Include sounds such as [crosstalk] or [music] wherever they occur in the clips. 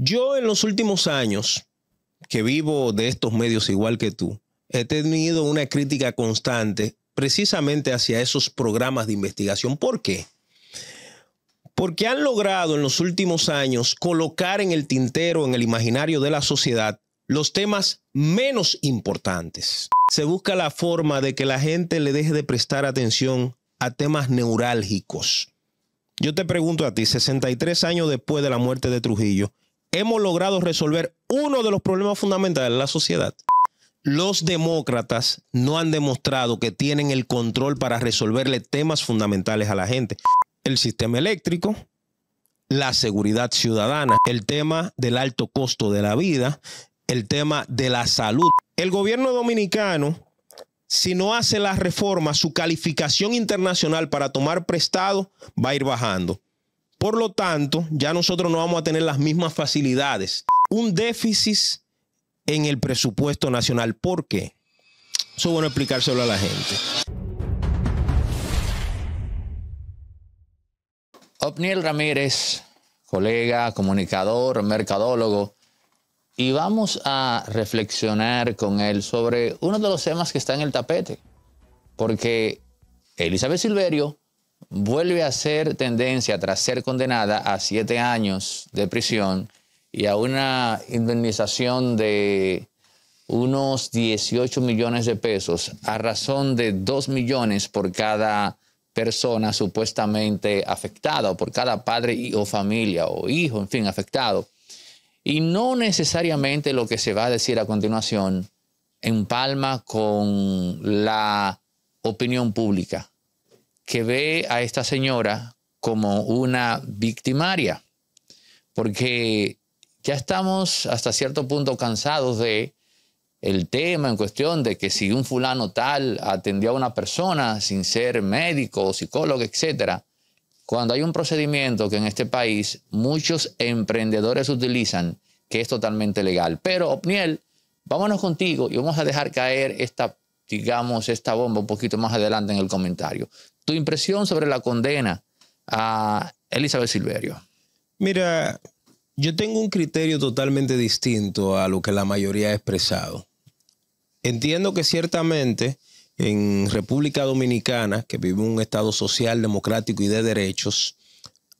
Yo en los últimos años, que vivo de estos medios igual que tú, he tenido una crítica constante precisamente hacia esos programas de investigación. ¿Por qué? Porque han logrado en los últimos años colocar en el tintero, en el imaginario de la sociedad, los temas menos importantes. Se busca la forma de que la gente le deje de prestar atención a temas neurálgicos. Yo te pregunto a ti, 63 años después de la muerte de Trujillo, hemos logrado resolver uno de los problemas fundamentales de la sociedad. Los demócratas no han demostrado que tienen el control para resolverle temas fundamentales a la gente. El sistema eléctrico, la seguridad ciudadana, el tema del alto costo de la vida, el tema de la salud. El gobierno dominicano, si no hace las reformas, su calificación internacional para tomar prestado va a ir bajando. Por lo tanto, ya nosotros no vamos a tener las mismas facilidades. Un déficit en el presupuesto nacional. ¿Por qué? Eso es bueno explicárselo a la gente. Opniel Ramírez, colega, comunicador, mercadólogo, y vamos a reflexionar con él sobre uno de los temas que está en el tapete, porque Elizabeth Silverio vuelve a ser tendencia tras ser condenada a siete años de prisión y a una indemnización de unos 18 millones de pesos a razón de 2 millones por cada persona supuestamente afectada o por cada padre o familia o hijo, en fin, afectado. Y no necesariamente lo que se va a decir a continuación empalma con la opinión pública que ve a esta señora como una victimaria, porque ya estamos hasta cierto punto cansados de el tema en cuestión de que si un fulano tal atendió a una persona sin ser médico o psicólogo, etcétera, cuando hay un procedimiento que en este país muchos emprendedores utilizan que es totalmente legal. Pero, Opniel, vámonos contigo y vamos a dejar caer esta digamos, esta bomba un poquito más adelante en el comentario. Tu impresión sobre la condena a Elizabeth Silverio. Mira, yo tengo un criterio totalmente distinto a lo que la mayoría ha expresado. Entiendo que ciertamente en República Dominicana, que vive un Estado social, democrático y de derechos,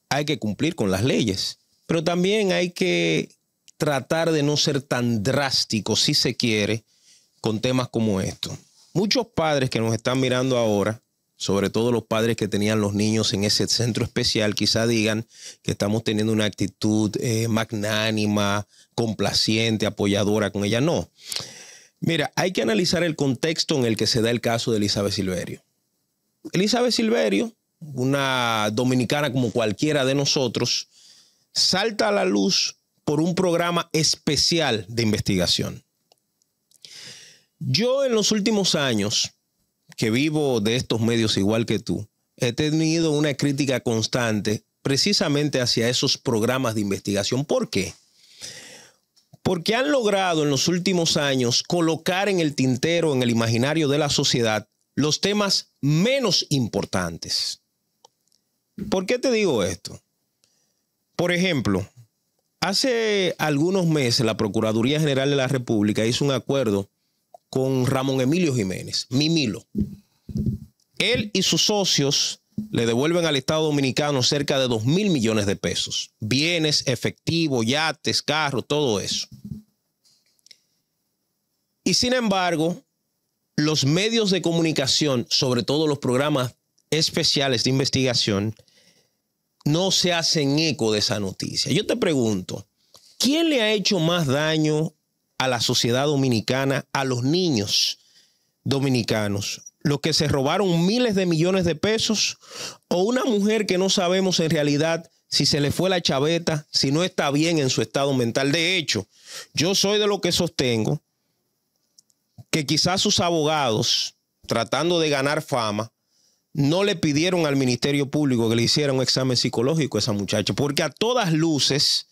hay que cumplir con las leyes, pero también hay que tratar de no ser tan drástico, si se quiere, con temas como esto. Muchos padres que nos están mirando ahora, sobre todo los padres que tenían los niños en ese centro especial, quizá digan que estamos teniendo una actitud eh, magnánima, complaciente, apoyadora con ella. No. Mira, hay que analizar el contexto en el que se da el caso de Elizabeth Silverio. Elizabeth Silverio, una dominicana como cualquiera de nosotros, salta a la luz por un programa especial de investigación. Yo en los últimos años, que vivo de estos medios igual que tú, he tenido una crítica constante precisamente hacia esos programas de investigación. ¿Por qué? Porque han logrado en los últimos años colocar en el tintero, en el imaginario de la sociedad, los temas menos importantes. ¿Por qué te digo esto? Por ejemplo, hace algunos meses la Procuraduría General de la República hizo un acuerdo con Ramón Emilio Jiménez, Mimilo. Él y sus socios le devuelven al Estado Dominicano cerca de 2 mil millones de pesos, bienes, efectivo, yates, carros, todo eso. Y sin embargo, los medios de comunicación, sobre todo los programas especiales de investigación, no se hacen eco de esa noticia. Yo te pregunto, ¿quién le ha hecho más daño a la sociedad dominicana, a los niños dominicanos. Los que se robaron miles de millones de pesos o una mujer que no sabemos en realidad si se le fue la chaveta, si no está bien en su estado mental. De hecho, yo soy de lo que sostengo que quizás sus abogados, tratando de ganar fama, no le pidieron al Ministerio Público que le hiciera un examen psicológico a esa muchacha, porque a todas luces,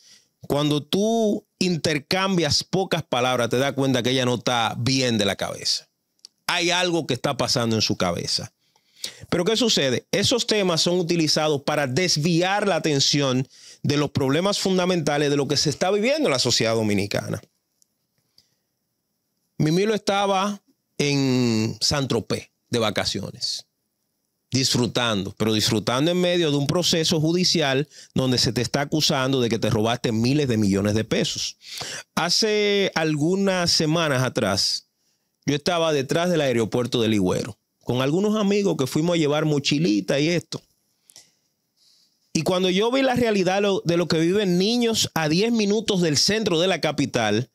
cuando tú intercambias pocas palabras, te das cuenta que ella no está bien de la cabeza. Hay algo que está pasando en su cabeza. Pero ¿qué sucede? Esos temas son utilizados para desviar la atención de los problemas fundamentales de lo que se está viviendo en la sociedad dominicana. Mimilo estaba en San de vacaciones disfrutando, pero disfrutando en medio de un proceso judicial donde se te está acusando de que te robaste miles de millones de pesos. Hace algunas semanas atrás, yo estaba detrás del aeropuerto del Ligüero, con algunos amigos que fuimos a llevar mochilita y esto. Y cuando yo vi la realidad de lo que viven niños a 10 minutos del centro de la capital,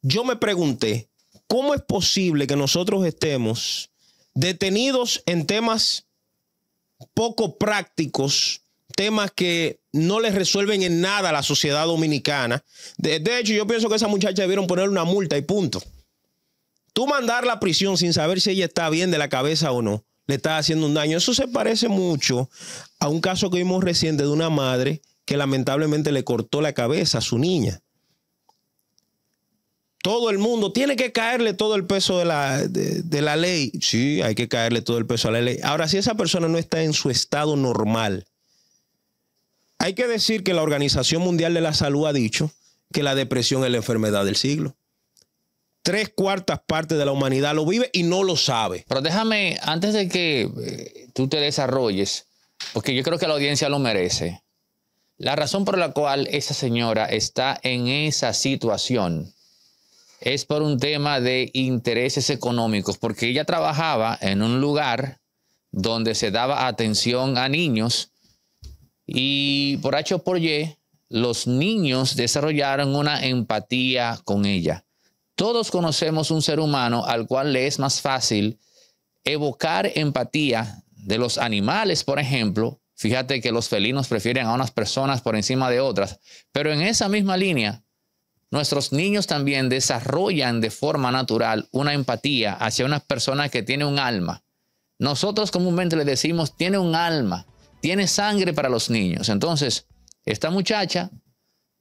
yo me pregunté, ¿cómo es posible que nosotros estemos detenidos en temas poco prácticos, temas que no les resuelven en nada a la sociedad dominicana. De, hecho, yo pienso que esa muchacha debieron ponerle una multa y punto. Tú mandarla a prisión sin saber si ella está bien de la cabeza o no, le está haciendo un daño. Eso se parece mucho a un caso que vimos reciente de una madre que lamentablemente le cortó la cabeza a su niña todo el mundo tiene que caerle todo el peso de la, de, la ley. Sí, hay que caerle todo el peso a la ley. Ahora, si esa persona no está en su estado normal, hay que decir que la Organización Mundial de la Salud ha dicho que la depresión es la enfermedad del siglo. Tres cuartas partes de la humanidad lo vive y no lo sabe. Pero déjame, antes de que eh, tú te desarrolles, porque yo creo que la audiencia lo merece, la razón por la cual esa señora está en esa situación es por un tema de intereses económicos, porque ella trabajaba en un lugar donde se daba atención a niños y por H por Y, los niños desarrollaron una empatía con ella. Todos conocemos un ser humano al cual le es más fácil evocar empatía de los animales, por ejemplo. Fíjate que los felinos prefieren a unas personas por encima de otras, pero en esa misma línea, nuestros niños también desarrollan de forma natural una empatía hacia una persona que tiene un alma. Nosotros comúnmente le decimos, tiene un alma, tiene sangre para los niños. Entonces, esta muchacha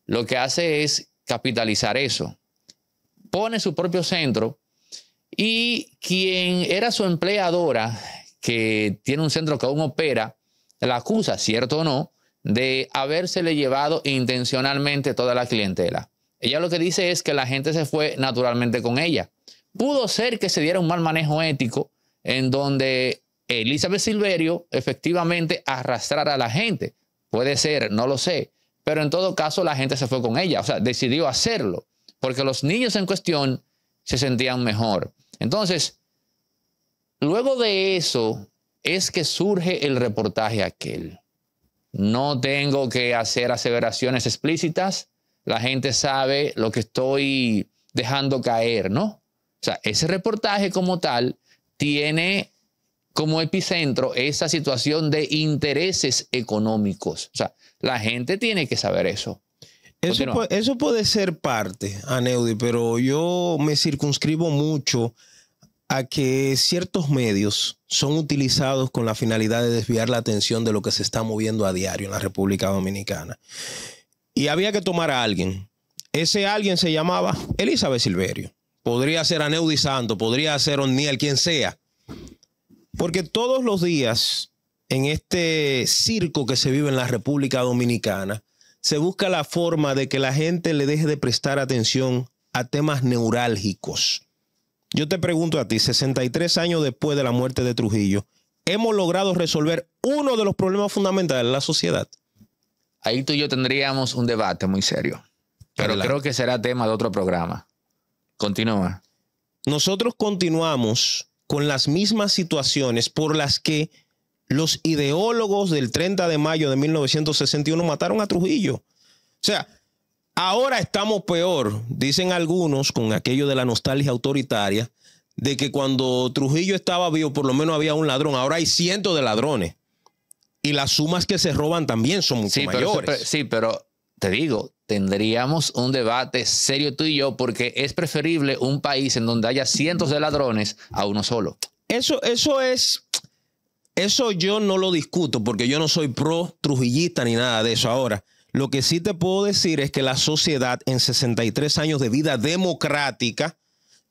lo que hace es capitalizar eso. Pone su propio centro y quien era su empleadora, que tiene un centro que aún opera, la acusa, cierto o no, de habérsele llevado intencionalmente toda la clientela. Ella lo que dice es que la gente se fue naturalmente con ella. Pudo ser que se diera un mal manejo ético en donde Elizabeth Silverio efectivamente arrastrara a la gente. Puede ser, no lo sé. Pero en todo caso la gente se fue con ella, o sea, decidió hacerlo, porque los niños en cuestión se sentían mejor. Entonces, luego de eso es que surge el reportaje aquel. No tengo que hacer aseveraciones explícitas, la gente sabe lo que estoy dejando caer, ¿no? O sea, ese reportaje como tal tiene como epicentro esa situación de intereses económicos. O sea, la gente tiene que saber eso. Eso, puede ser parte, Aneudi, pero yo me circunscribo mucho a que ciertos medios son utilizados con la finalidad de desviar la atención de lo que se está moviendo a diario en la República Dominicana y había que tomar a alguien. Ese alguien se llamaba Elizabeth Silverio. Podría ser Aneudi Santo, podría ser O'Neill, quien sea. Porque todos los días en este circo que se vive en la República Dominicana, se busca la forma de que la gente le deje de prestar atención a temas neurálgicos. Yo te pregunto a ti, 63 años después de la muerte de Trujillo, ¿hemos logrado resolver uno de los problemas fundamentales de la sociedad? ahí tú y yo tendríamos un debate muy serio. Pero creo que será tema de otro programa. Continúa. Nosotros continuamos con las mismas situaciones por las que los ideólogos del 30 de mayo de 1961 mataron a Trujillo. O sea, ahora estamos peor, dicen algunos con aquello de la nostalgia autoritaria, de que cuando Trujillo estaba vivo por lo menos había un ladrón, ahora hay cientos de ladrones y las sumas que se roban también son mucho sí, sí, pero te digo, tendríamos un debate serio tú y yo porque es preferible un país en donde haya cientos de ladrones a uno solo. Eso, eso es... Eso yo no lo discuto porque yo no soy pro trujillista ni nada de eso ahora. Lo que sí te puedo decir es que la sociedad en 63 años de vida democrática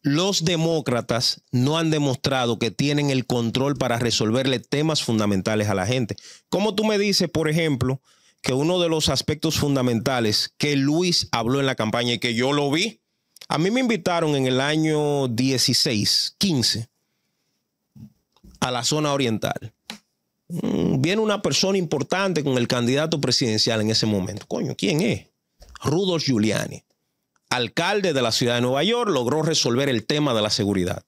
los demócratas no han demostrado que tienen el control para resolverle temas fundamentales a la gente. Como tú me dices, por ejemplo, que uno de los aspectos fundamentales que Luis habló en la campaña y que yo lo vi, a mí me invitaron en el año 16, 15, a la zona oriental. Mm, viene una persona importante con el candidato presidencial en ese momento. Coño, ¿quién es? Rudolf Giuliani alcalde de la ciudad de Nueva York, logró resolver el tema de la seguridad.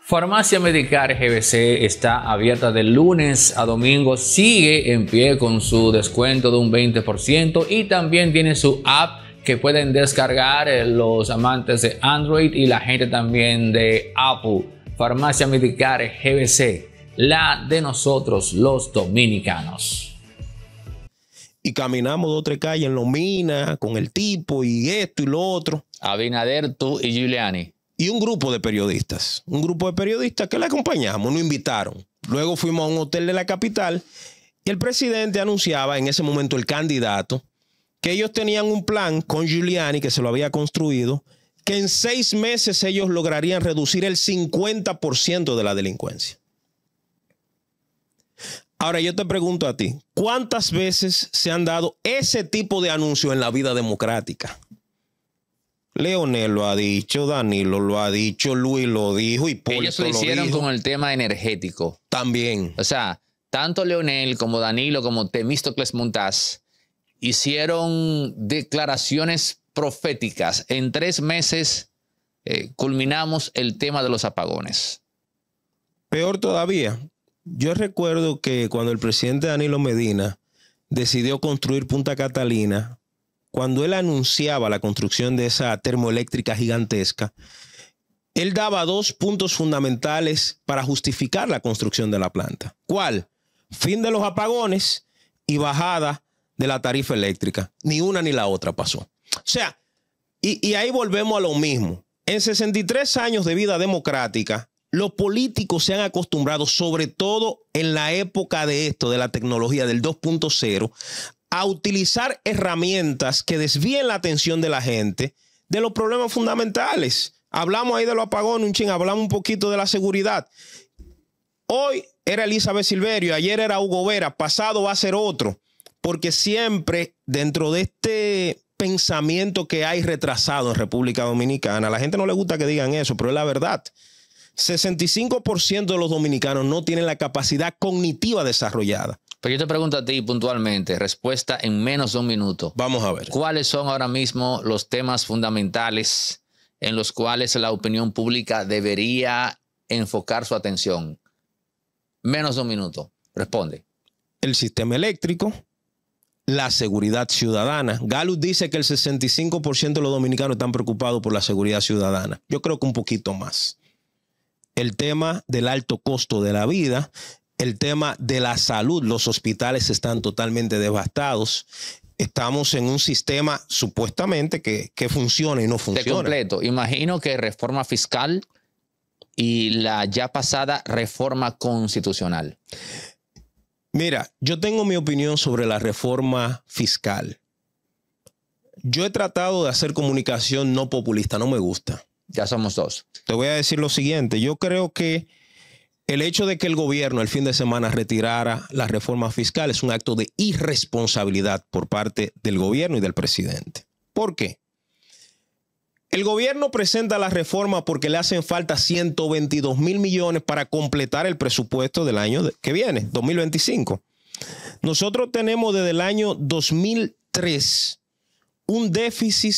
Farmacia Medicar GBC está abierta de lunes a domingo, sigue en pie con su descuento de un 20% y también tiene su app que pueden descargar eh, los amantes de Android y la gente también de Apple. Farmacia Medicar GBC, la de nosotros los dominicanos y caminamos de otra calle calles en Lomina con el tipo y esto y lo otro. Abinader, tú y Giuliani. Y un grupo de periodistas, un grupo de periodistas que le acompañamos, nos invitaron. Luego fuimos a un hotel de la capital y el presidente anunciaba en ese momento el candidato que ellos tenían un plan con Giuliani que se lo había construido, que en seis meses ellos lograrían reducir el 50% de la delincuencia. Ahora yo te pregunto a ti, ¿cuántas veces se han dado ese tipo de anuncios en la vida democrática? Leonel lo ha dicho, Danilo lo ha dicho, Luis lo dijo, y Ellos lo hicieron con el tema energético. También. O sea, tanto Leonel como Danilo como Temístocles Montaz hicieron declaraciones proféticas. En tres meses eh, culminamos el tema de los apagones. Peor todavía, yo recuerdo que cuando el presidente Danilo Medina decidió construir Punta Catalina, cuando él anunciaba la construcción de esa termoeléctrica gigantesca, él daba dos puntos fundamentales para justificar la construcción de la planta. ¿Cuál? Fin de los apagones y bajada de la tarifa eléctrica. Ni una ni la otra pasó. O sea, y, ahí volvemos a lo mismo. En 63 años de vida democrática, los políticos se han acostumbrado, sobre todo en la época de esto, de la tecnología del 2.0, a utilizar herramientas que desvíen la atención de la gente de los problemas fundamentales. Hablamos ahí de los apagones, un ching, hablamos un poquito de la seguridad. Hoy era Elizabeth Silverio, ayer era Hugo Vera, pasado va a ser otro, porque siempre dentro de este pensamiento que hay retrasado en República Dominicana, a la gente no le gusta que digan eso, pero es la verdad. 65% de los dominicanos no tienen la capacidad cognitiva desarrollada. Pero yo te pregunto a ti puntualmente, respuesta en menos de un minuto. Vamos a ver. ¿Cuáles son ahora mismo los temas fundamentales en los cuales la opinión pública debería enfocar su atención? Menos de un minuto. Responde. El sistema eléctrico, la seguridad ciudadana. Galus dice que el 65% de los dominicanos están preocupados por la seguridad ciudadana. Yo creo que un poquito más el tema del alto costo de la vida, el tema de la salud, los hospitales están totalmente devastados. Estamos en un sistema supuestamente que, funciona y no funciona. De completo. Imagino que reforma fiscal y la ya pasada reforma constitucional. Mira, yo tengo mi opinión sobre la reforma fiscal. Yo he tratado de hacer comunicación no populista, no me gusta. Ya somos dos. Te voy a decir lo siguiente. Yo creo que el hecho de que el gobierno el fin de semana retirara las reformas fiscales es un acto de irresponsabilidad por parte del gobierno y del presidente. ¿Por qué? El gobierno presenta la reforma porque le hacen falta 122 mil millones para completar el presupuesto del año que viene, 2025. Nosotros tenemos desde el año 2003 un déficit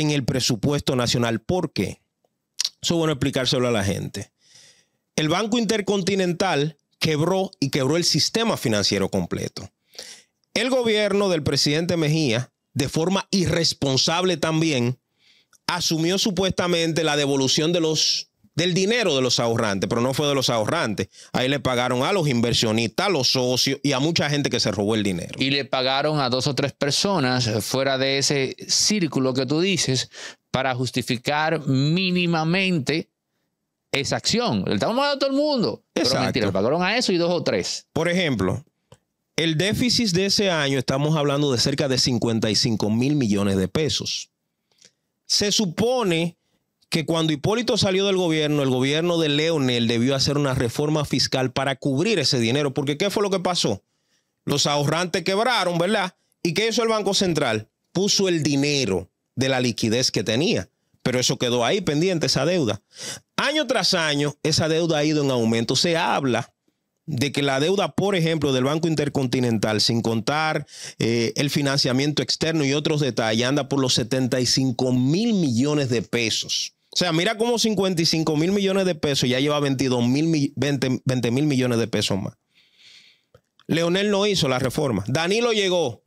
en el presupuesto nacional. ¿Por qué? Eso es bueno explicárselo a la gente. El Banco Intercontinental quebró y quebró el sistema financiero completo. El gobierno del presidente Mejía, de forma irresponsable también, asumió supuestamente la devolución de los del dinero de los ahorrantes, pero no fue de los ahorrantes. Ahí le pagaron a los inversionistas, a los socios y a mucha gente que se robó el dinero. Y le pagaron a dos o tres personas fuera de ese círculo que tú dices para justificar mínimamente esa acción. Le estamos mandando a todo el mundo. Exacto. Pero mentira, le pagaron a eso y dos o tres. Por ejemplo, el déficit de ese año estamos hablando de cerca de 55 mil millones de pesos. Se supone que cuando Hipólito salió del gobierno, el gobierno de Leonel debió hacer una reforma fiscal para cubrir ese dinero, porque ¿qué fue lo que pasó? Los ahorrantes quebraron, ¿verdad? ¿Y qué hizo el Banco Central? Puso el dinero de la liquidez que tenía, pero eso quedó ahí pendiente, esa deuda. Año tras año, esa deuda ha ido en aumento. Se habla de que la deuda, por ejemplo, del Banco Intercontinental, sin contar eh, el financiamiento externo y otros detalles, anda por los 75 mil millones de pesos. O sea, mira cómo 55 mil millones de pesos ya lleva 22 mil, 20 mil millones de pesos más. Leonel no hizo la reforma. Danilo llegó,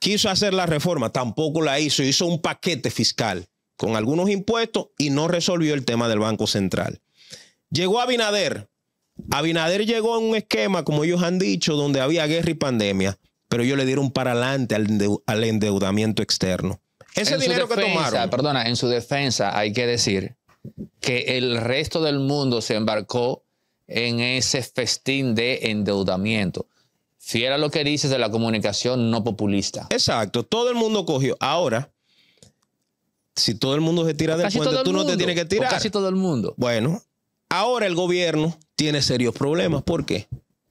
quiso hacer la reforma, tampoco la hizo. Hizo un paquete fiscal con algunos impuestos y no resolvió el tema del Banco Central. Llegó Abinader. Abinader llegó a un esquema, como ellos han dicho, donde había guerra y pandemia, pero ellos le dieron para adelante al endeudamiento externo. Ese dinero que tomaron. Perdona, en su defensa hay que decir que el resto del mundo se embarcó en ese festín de endeudamiento. Fiera lo que dices de la comunicación no populista. Exacto, todo el mundo cogió. Ahora, si todo el mundo se tira del puente, tú no te tienes que tirar. Casi todo el mundo. Bueno, ahora el gobierno tiene serios problemas. ¿Por qué?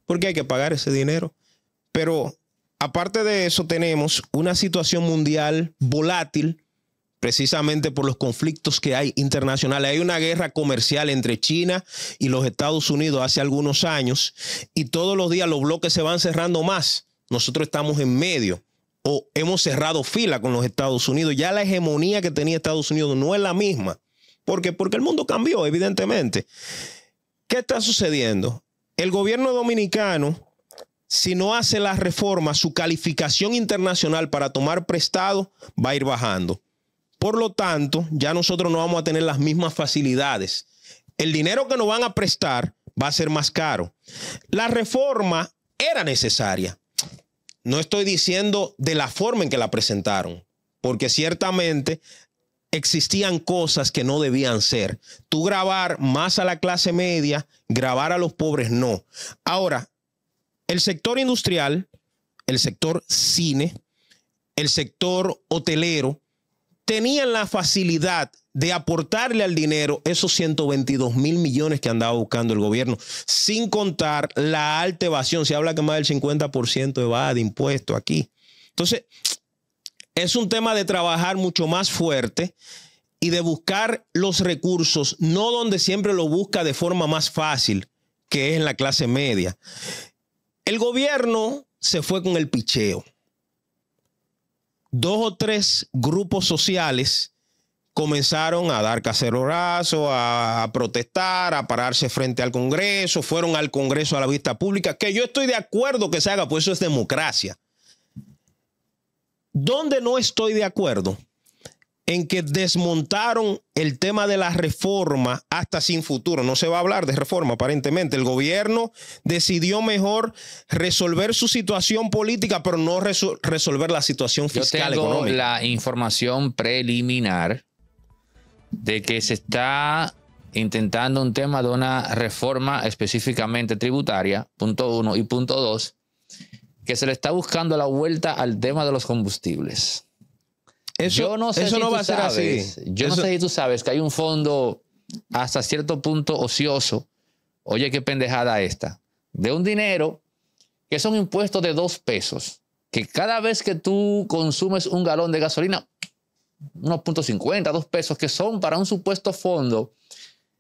Porque hay que pagar ese dinero. Pero aparte de eso, tenemos una situación mundial volátil, precisamente por los conflictos que hay internacionales. Hay una guerra comercial entre China y los Estados Unidos hace algunos años y todos los días los bloques se van cerrando más. Nosotros estamos en medio o hemos cerrado fila con los Estados Unidos. Ya la hegemonía que tenía Estados Unidos no es la misma. ¿Por qué? Porque el mundo cambió, evidentemente. ¿Qué está sucediendo? El gobierno dominicano si no hace la reforma, su calificación internacional para tomar prestado va a ir bajando. Por lo tanto, ya nosotros no vamos a tener las mismas facilidades. El dinero que nos van a prestar va a ser más caro. La reforma era necesaria. No estoy diciendo de la forma en que la presentaron, porque ciertamente existían cosas que no debían ser. Tú grabar más a la clase media, grabar a los pobres no. Ahora, el sector industrial, el sector cine, el sector hotelero, tenían la facilidad de aportarle al dinero esos 122 mil millones que andaba buscando el gobierno, sin contar la alta evasión. Se habla que más del 50% evade de impuestos aquí. Entonces, es un tema de trabajar mucho más fuerte y de buscar los recursos, no donde siempre lo busca de forma más fácil, que es en la clase media. El gobierno se fue con el picheo. Dos o tres grupos sociales comenzaron a dar cacerorazo, a, protestar, a pararse frente al Congreso, fueron al Congreso a la vista pública, que yo estoy de acuerdo que se haga, pues eso es democracia. Donde no estoy de acuerdo en que desmontaron el tema de la reforma hasta sin futuro. No se va a hablar de reforma, aparentemente. El gobierno decidió mejor resolver su situación política, pero no resolver la situación fiscal tengo económica. La información preliminar de que se está intentando un tema de una reforma específicamente tributaria, punto uno, y punto dos, que se le está buscando la vuelta al tema de los combustibles yo no sé si tú sabes, Yo no sé tú sabes que hay un fondo hasta cierto punto ocioso. Oye, qué pendejada esta. De un dinero que son impuestos de dos pesos. Que cada vez que tú consumes un galón de gasolina, unos cincuenta, dos pesos, que son para un supuesto fondo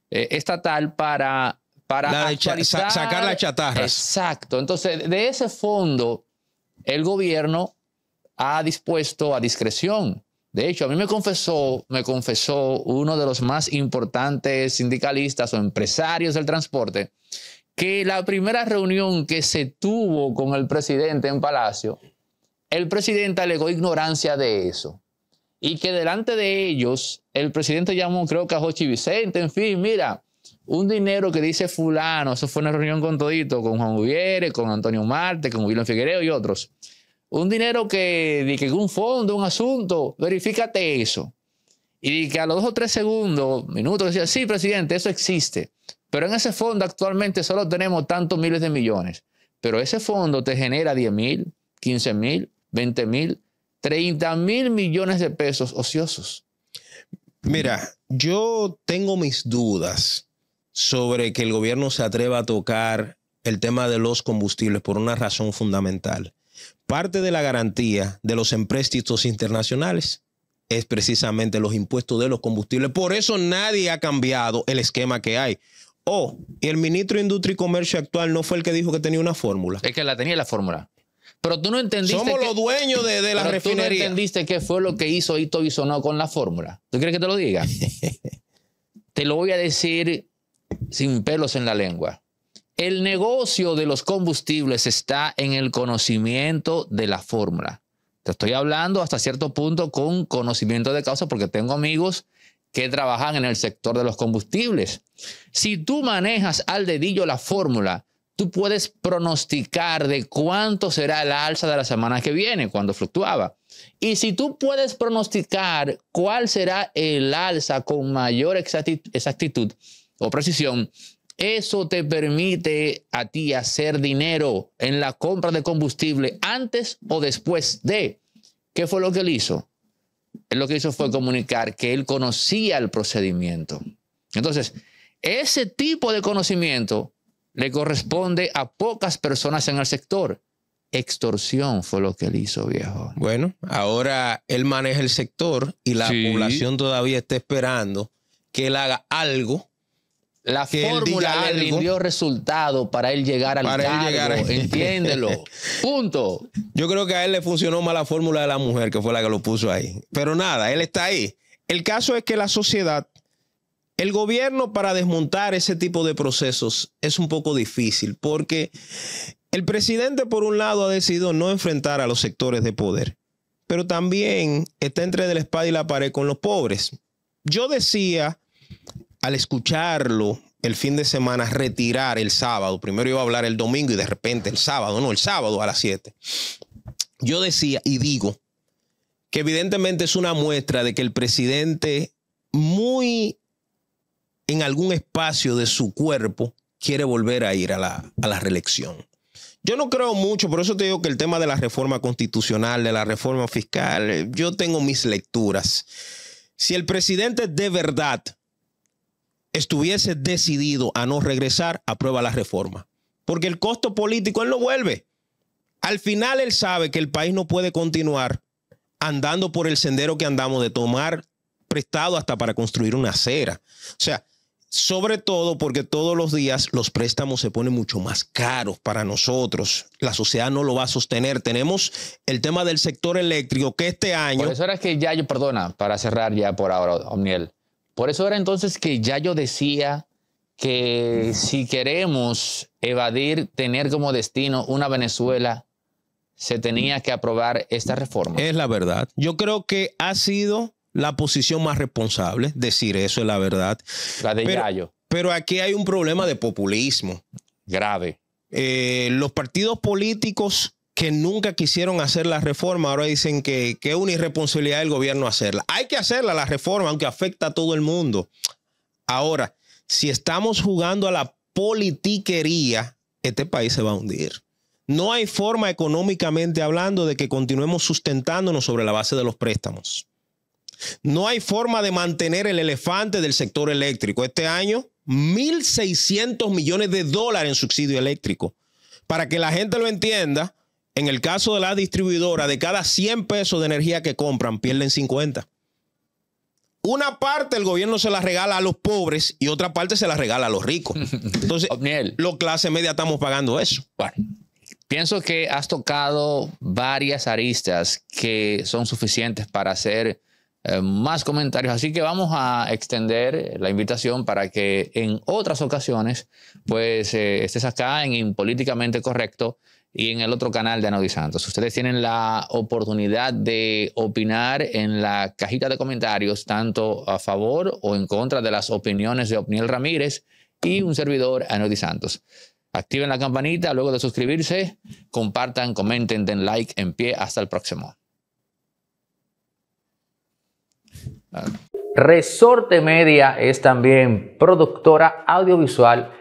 eh, estatal para, para la actualizar. sacar las chatarras. Exacto. Entonces, de ese fondo, el gobierno ha dispuesto a discreción de hecho, a mí me confesó, me confesó uno de los más importantes sindicalistas o empresarios del transporte que la primera reunión que se tuvo con el presidente en Palacio, el presidente alegó ignorancia de eso. Y que delante de ellos, el presidente llamó, creo que a Jochi Vicente, en fin, mira, un dinero que dice fulano, eso fue una reunión con Todito, con Juan Uviere, con Antonio Marte, con William Figuereo y otros un dinero que, de que un fondo, un asunto, verifícate eso. Y que a los dos o tres segundos, minutos, decía, sí, presidente, eso existe. Pero en ese fondo actualmente solo tenemos tantos miles de millones. Pero ese fondo te genera 10 mil, 15 mil, 20 mil, 30 mil millones de pesos ociosos. Mira, yo tengo mis dudas sobre que el gobierno se atreva a tocar el tema de los combustibles por una razón fundamental parte de la garantía de los empréstitos internacionales es precisamente los impuestos de los combustibles. Por eso nadie ha cambiado el esquema que hay. o y el ministro de Industria y Comercio actual no fue el que dijo que tenía una fórmula. Es que la tenía la fórmula. Pero tú no entendiste. Somos los dueños de, de la refinería. Tú no entendiste qué fue lo que hizo y sonó con la fórmula. ¿Tú quieres que te lo diga? [laughs] te lo voy a decir sin pelos en la lengua. El negocio de los combustibles está en el conocimiento de la fórmula. Te estoy hablando hasta cierto punto con conocimiento de causa porque tengo amigos que trabajan en el sector de los combustibles. Si tú manejas al dedillo la fórmula, tú puedes pronosticar de cuánto será el alza de la semana que viene cuando fluctuaba. Y si tú puedes pronosticar cuál será el alza con mayor exactitud o precisión, eso te permite a ti hacer dinero en la compra de combustible antes o después de. ¿Qué fue lo que él hizo? Él lo que hizo fue comunicar que él conocía el procedimiento. Entonces, ese tipo de conocimiento le corresponde a pocas personas en el sector. Extorsión fue lo que él hizo, viejo. Bueno, ahora él maneja el sector y la población todavía está esperando que él haga algo la fórmula le dio resultado para él llegar al para entiéndelo. [laughs] Punto. Yo creo que a él le funcionó más la fórmula de la mujer, que fue la que lo puso ahí. Pero nada, él está ahí. El caso es que la sociedad, el gobierno para desmontar ese tipo de procesos es un poco difícil, porque el presidente por un lado ha decidido no enfrentar a los sectores de poder, pero también está entre la espada y la pared con los pobres. Yo decía al escucharlo el fin de semana, retirar el sábado. Primero iba a hablar el domingo y de repente el sábado, no, el sábado a las 7. Yo decía y digo que evidentemente es una muestra de que el presidente muy en algún espacio de su cuerpo quiere volver a ir a la, a la reelección. Yo no creo mucho, por eso te digo que el tema de la reforma constitucional, de la reforma fiscal, yo tengo mis lecturas. Si el presidente de verdad estuviese decidido a no regresar, aprueba la reforma. Porque el costo político él no vuelve. Al final él sabe que el país no puede continuar andando por el sendero que andamos de tomar prestado hasta para construir una acera. O sea, sobre todo porque todos los días los préstamos se ponen mucho más caros para nosotros. La sociedad no lo va a sostener. Tenemos el tema del sector eléctrico que este año... Por eso es que ya yo, perdona, para cerrar ya por ahora, Omniel por eso era entonces que ya yo decía que si queremos evadir tener como destino una Venezuela, se tenía que aprobar esta reforma. Es la verdad. Yo creo que ha sido la posición más responsable, decir eso es la verdad. La de pero, Yayo. Pero aquí hay un problema de populismo. Grave. Eh, los partidos políticos que nunca quisieron hacer la reforma, ahora dicen que, es una irresponsabilidad del gobierno hacerla. Hay que hacerla la reforma, aunque afecta a todo el mundo. Ahora, si estamos jugando a la politiquería, este país se va a hundir. No hay forma económicamente hablando de que continuemos sustentándonos sobre la base de los préstamos. No hay forma de mantener el elefante del sector eléctrico. Este año, 1.600 millones de dólares en subsidio eléctrico. Para que la gente lo entienda, en el caso de la distribuidora, de cada 100 pesos de energía que compran, pierden 50. Una parte el gobierno se la regala a los pobres y otra parte se la regala a los ricos. [laughs] Entonces, los clases media estamos pagando eso. Bueno, pienso que has tocado varias aristas que son suficientes para hacer eh, más comentarios. Así que vamos a extender la invitación para que en otras ocasiones, pues eh, estés acá en Políticamente Correcto y en el otro canal de Anodi Santos. Ustedes tienen la oportunidad de opinar en la cajita de comentarios, tanto a favor o en contra de las opiniones de Opniel Ramírez y un servidor, Anodi Santos. Activen la campanita luego de suscribirse, compartan, comenten, den like, en pie, hasta el próximo. Resorte Media es también productora audiovisual